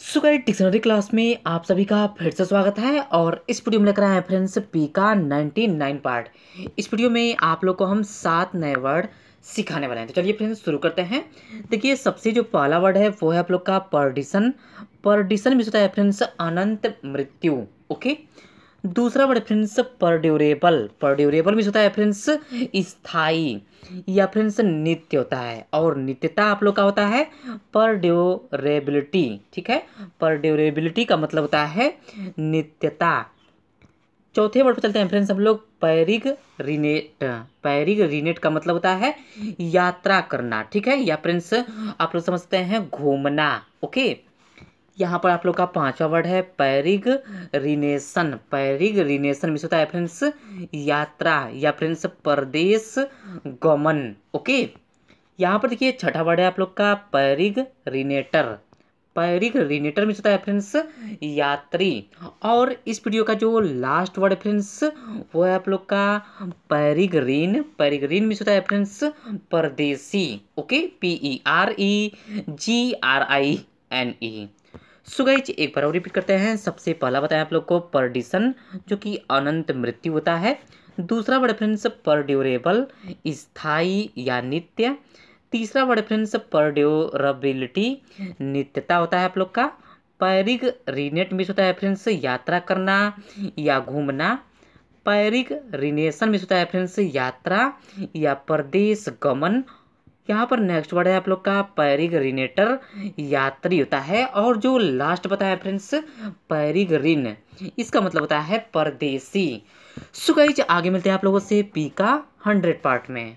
सो dictionary class में आप सभी का फिर से स्वागत है और इस वीडियो में लेकर आए हैं फ्रेंड्स पी का नाइन पार्ट इस वीडियो में आप लोग को हम सात नए वर्ड सिखाने वाले हैं तो चलिए फ्रेंड्स शुरू करते हैं देखिए सबसे जो पहला वर्ड है वो है आप लोग का परडिशन परडिशन भी होता है फ्रेंड्स अनंत मृत्यु ओके दूसरा word friends perdurable perdurable means होता है फ्रेंड्स स्थाई या फ्रेंड्स नित्य होता है और नित्यता आप लोग का होता है पर ड्यूरेबिलिटी ठीक है पर ड्यूरेबिलिटी का मतलब होता है नित्यता चौथे वर्ड पर चलते हैं फ्रेंड्स हम लोग पैरिग रिनेट पैरिग रिनेट का मतलब होता है यात्रा करना ठीक है या फ्रेंड्स आप लोग समझते हैं घूमना ओके यहाँ पर आप लोग का पांचवा वर्ड है पैरिग रिनेशन पैरिग रिनेशन मिस होता है फ्रेंड्स यात्रा या फ्रेंड्स परदेश गमन ओके यहाँ पर देखिए छठा वर्ड है आप लोग का पैरिग रिनेटर पैरिग रिनेटर मिस होता है फ्रेंड्स यात्री और इस वीडियो का जो लास्ट वर्ड फ्रेंड्स वो है आप लोग का peregrine peregrine means होता है फ्रेंड्स परदेसी okay P E R E G R I N E सुगैच एक बार और रिपीट करते हैं सबसे पहला बताया आप लोग को परडिसन जो कि अनंत मृत्यु होता है दूसरा वर्ड फ्रेंड्स पर ड्यूरेबल स्थाई या नित्य तीसरा वर्ड फ्रेंड्स पर ड्यूरेबिलिटी नित्यता होता है आप लोग का पैरिग रिनेट मिस होता है फ्रेंड्स यात्रा करना या घूमना पैरिग रिनेशन मिस होता है फ्रेंड्स यात्रा या प्रदेश गमन यहाँ पर नेक्स्ट वर्ड है आप लोग का पैरिगरिनेटर यात्री होता है और जो लास्ट बताया फ्रेंड्स पैरिगरिन इसका मतलब होता है परदेसी सो आगे मिलते हैं आप लोगों से पी का हंड्रेड पार्ट में